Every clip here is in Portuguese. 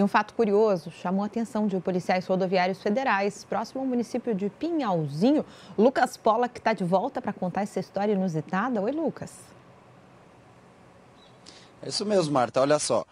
E um fato curioso chamou a atenção de policiais rodoviários federais. Próximo ao município de Pinhalzinho, Lucas Pola, que está de volta para contar essa história inusitada. Oi, Lucas. É isso mesmo, Marta. Olha só.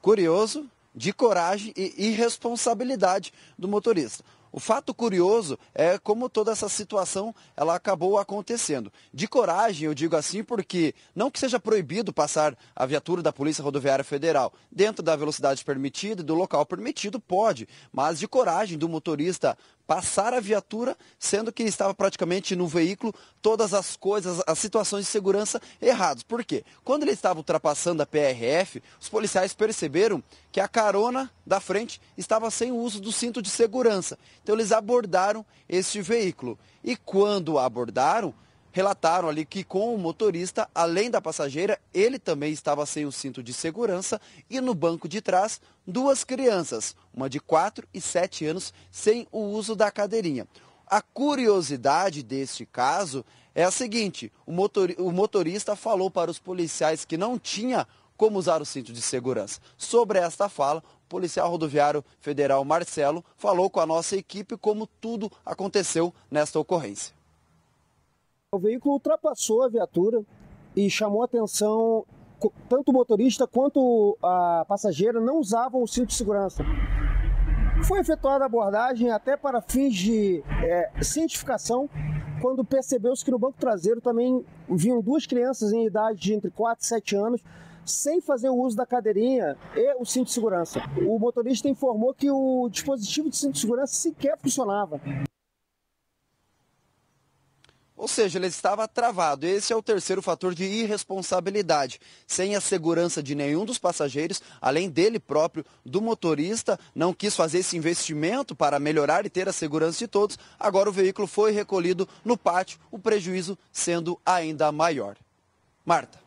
Curioso, de coragem e irresponsabilidade do motorista. O fato curioso é como toda essa situação ela acabou acontecendo. De coragem, eu digo assim, porque não que seja proibido passar a viatura da Polícia Rodoviária Federal dentro da velocidade permitida e do local permitido, pode, mas de coragem do motorista passar a viatura, sendo que estava praticamente no veículo todas as coisas, as situações de segurança erradas. Por quê? Quando ele estava ultrapassando a PRF, os policiais perceberam que a carona da frente estava sem o uso do cinto de segurança. Então eles abordaram este veículo. E quando abordaram, relataram ali que com o motorista, além da passageira, ele também estava sem o cinto de segurança e no banco de trás, duas crianças, uma de 4 e 7 anos, sem o uso da cadeirinha. A curiosidade deste caso é a seguinte: o, motor, o motorista falou para os policiais que não tinha como usar o cinto de segurança. Sobre esta fala, o policial rodoviário federal Marcelo falou com a nossa equipe como tudo aconteceu nesta ocorrência. O veículo ultrapassou a viatura e chamou atenção. Tanto o motorista quanto a passageira não usavam o cinto de segurança. Foi efetuada a abordagem até para fins de é, cientificação, quando percebeu-se que no banco traseiro também vinham duas crianças em idade de entre 4 e 7 anos, sem fazer o uso da cadeirinha e o cinto de segurança. O motorista informou que o dispositivo de cinto de segurança sequer funcionava. Ou seja, ele estava travado. Esse é o terceiro fator de irresponsabilidade. Sem a segurança de nenhum dos passageiros, além dele próprio, do motorista, não quis fazer esse investimento para melhorar e ter a segurança de todos. Agora o veículo foi recolhido no pátio, o prejuízo sendo ainda maior. Marta.